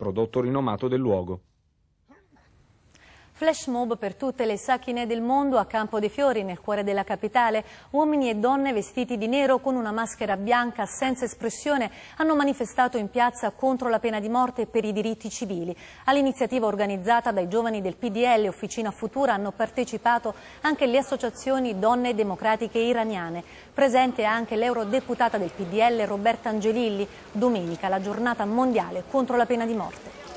prodotto rinomato del luogo. Flash mob per tutte le sacchine del mondo a Campo dei Fiori, nel cuore della capitale. Uomini e donne vestiti di nero con una maschera bianca senza espressione hanno manifestato in piazza contro la pena di morte e per i diritti civili. All'iniziativa organizzata dai giovani del PDL Officina Futura hanno partecipato anche le associazioni Donne Democratiche Iraniane. Presente anche l'eurodeputata del PDL Roberta Angelilli. Domenica la giornata mondiale contro la pena di morte.